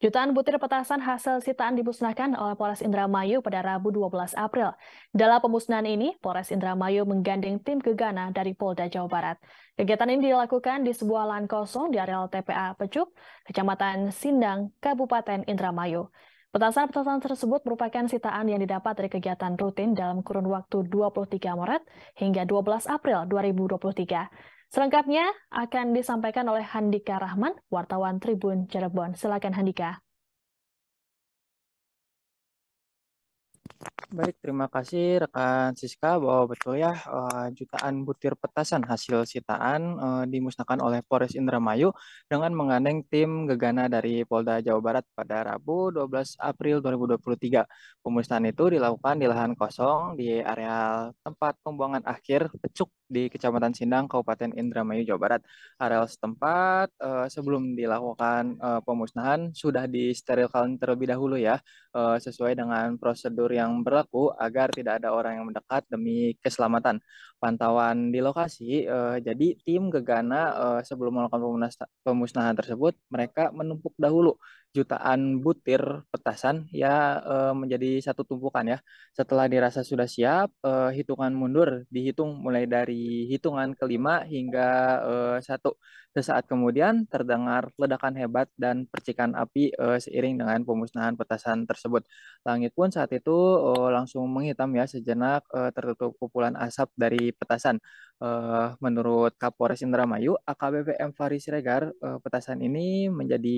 Jutaan butir petasan hasil sitaan dimusnahkan oleh Polres Indramayu pada Rabu 12 April. Dalam pemusnahan ini, Polres Indramayu menggandeng tim Gegana dari Polda Jawa Barat. Kegiatan ini dilakukan di sebuah lahan kosong di areal TPA Pecuk, Kecamatan Sindang, Kabupaten Indramayu. Petasan-petasan tersebut merupakan sitaan yang didapat dari kegiatan rutin dalam kurun waktu 23 Maret hingga 12 April 2023. Selengkapnya akan disampaikan oleh Handika Rahman, wartawan Tribun Cirebon. Silakan Handika. Baik, terima kasih rekan Siska bahwa betul ya eh, jutaan butir petasan hasil sitaan eh, dimusnahkan oleh Polres Indramayu dengan mengandeng tim Gegana dari Polda Jawa Barat pada Rabu 12 April 2023. Pemusnahan itu dilakukan di lahan kosong di areal tempat pembuangan akhir Pecuk di Kecamatan Sindang, Kabupaten Indramayu, Jawa Barat. Areal setempat uh, sebelum dilakukan uh, pemusnahan sudah disterilkan terlebih dahulu ya uh, sesuai dengan prosedur yang berlaku agar tidak ada orang yang mendekat demi keselamatan pantauan di lokasi. Eh, jadi tim Gegana eh, sebelum melakukan pemusnahan tersebut, mereka menumpuk dahulu jutaan butir petasan ya e, menjadi satu tumpukan ya. Setelah dirasa sudah siap, e, hitungan mundur dihitung mulai dari hitungan kelima hingga e, satu. Sesaat kemudian terdengar ledakan hebat dan percikan api e, seiring dengan pemusnahan petasan tersebut. Langit pun saat itu e, langsung menghitam ya sejenak e, tertutup kumpulan asap dari petasan. E, menurut Kapolres Indramayu, AKBP M Faris Regar, e, petasan ini menjadi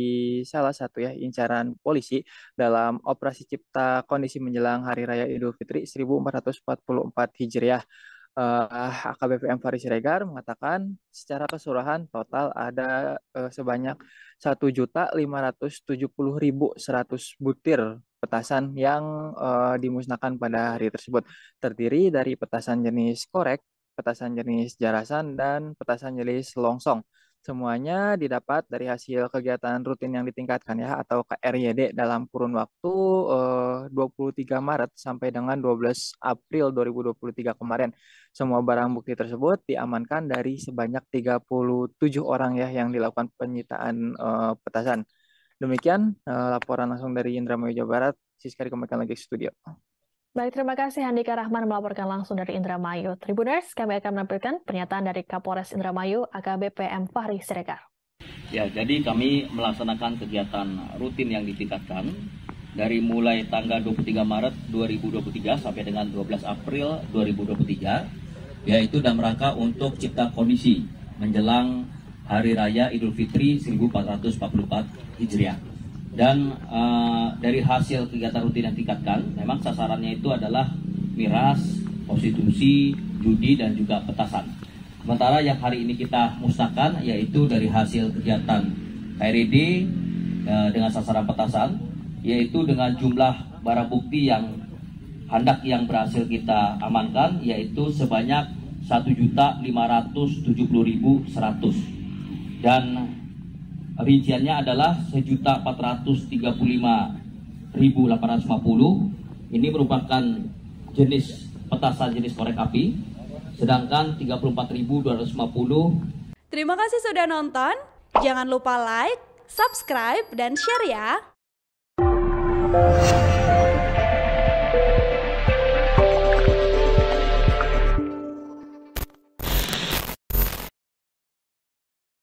salah satu ya incaran polisi dalam operasi cipta kondisi menjelang Hari Raya Idul Fitri 1444 Hijriah. Uh, eh, AKBPM Faris Regar mengatakan secara keseluruhan total ada uh, sebanyak 1.570.100 butir petasan yang uh, dimusnahkan pada hari tersebut. Terdiri dari petasan jenis korek, petasan jenis jarasan, dan petasan jenis longsong. Semuanya didapat dari hasil kegiatan rutin yang ditingkatkan ya atau KRYD dalam kurun waktu eh, 23 Maret sampai dengan 12 April 2023 kemarin. Semua barang bukti tersebut diamankan dari sebanyak 37 orang ya yang dilakukan penyitaan eh, petasan. Demikian eh, laporan langsung dari Indramayu Jawa Barat, Siska dikembangkan Lagi Studio. Baik, terima kasih Handika Rahman melaporkan langsung dari Indramayu. Tribuners, kami akan menampilkan pernyataan dari Kapolres Indramayu AKBP M. Fahri Siregar. Ya, jadi kami melaksanakan kegiatan rutin yang ditingkatkan dari mulai tanggal 23 Maret 2023 sampai dengan 12 April 2023 yaitu dalam rangka untuk cipta kondisi menjelang Hari Raya Idul Fitri 1444 Hijriah dan uh, dari hasil kegiatan rutin yang tingkatkan memang sasarannya itu adalah miras, prostitusi, judi dan juga petasan. Sementara yang hari ini kita musnahkan yaitu dari hasil kegiatan RID uh, eh, dengan sasaran petasan yaitu dengan jumlah barang bukti yang handak yang berhasil kita amankan yaitu sebanyak 1.570.100 dan rinciannya adalah 1.435.850 ini merupakan jenis petasan jenis korek api sedangkan 34.250 Terima kasih sudah nonton jangan lupa like subscribe dan share ya